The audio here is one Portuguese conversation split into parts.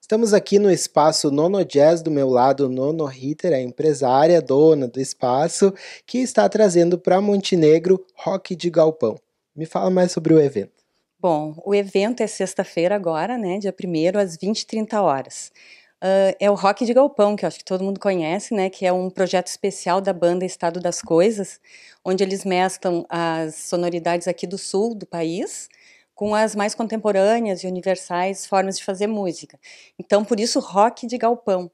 Estamos aqui no espaço Nono Jazz, do meu lado, Nono Ritter, a empresária, dona do espaço, que está trazendo para Montenegro rock de galpão. Me fala mais sobre o evento. Bom, o evento é sexta-feira agora, né, dia 1 às 20 e 30 horas. Uh, é o Rock de Galpão, que eu acho que todo mundo conhece, né, que é um projeto especial da banda Estado das Coisas, onde eles mesclam as sonoridades aqui do sul do país com as mais contemporâneas e universais formas de fazer música. Então, por isso, rock de galpão.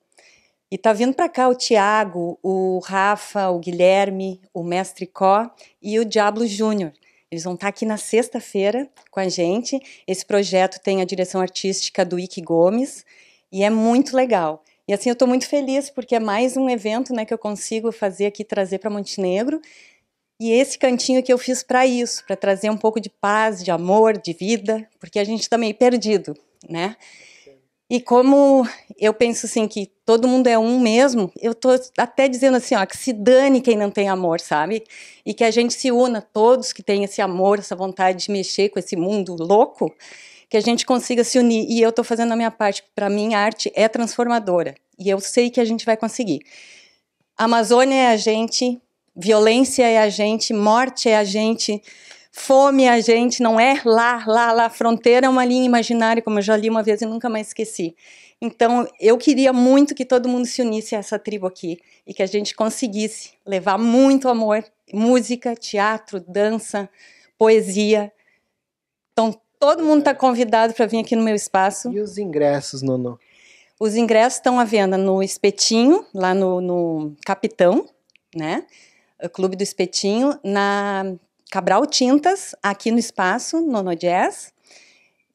E tá vindo para cá o Tiago, o Rafa, o Guilherme, o Mestre Có e o Diablo Júnior. Eles vão estar tá aqui na sexta-feira com a gente. Esse projeto tem a direção artística do Ike Gomes e é muito legal. E assim, eu estou muito feliz porque é mais um evento né, que eu consigo fazer aqui, trazer para Montenegro. E esse cantinho que eu fiz para isso, para trazer um pouco de paz, de amor, de vida, porque a gente está meio perdido, né? E como eu penso assim que todo mundo é um mesmo, eu tô até dizendo assim, ó, que se dane quem não tem amor, sabe? E que a gente se una todos que têm esse amor, essa vontade de mexer com esse mundo louco, que a gente consiga se unir. E eu tô fazendo a minha parte, para mim a arte é transformadora, e eu sei que a gente vai conseguir. A Amazônia é a gente, Violência é a gente, morte é a gente, fome é a gente, não é lá, lá, lá. Fronteira é uma linha imaginária, como eu já li uma vez e nunca mais esqueci. Então, eu queria muito que todo mundo se unisse a essa tribo aqui e que a gente conseguisse levar muito amor, música, teatro, dança, poesia. Então, todo mundo está convidado para vir aqui no meu espaço. E os ingressos, Nono? Os ingressos estão à venda no Espetinho, lá no, no Capitão, né? Eh, Clube do Espetinho, na Cabral Tintas, aqui no espaço, Nono Jazz.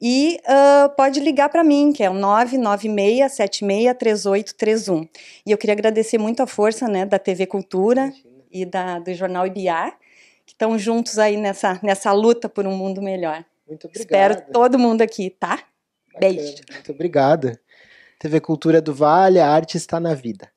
E uh, pode ligar para mim, que é o 996763831. E eu queria agradecer muito a força né, da TV Cultura Imagina. e da, do Jornal IBR, que estão juntos aí nessa, nessa luta por um mundo melhor. Muito obrigada. Espero todo mundo aqui, tá? Bacana. Beijo. Muito obrigada. TV Cultura do Vale, a arte está na vida.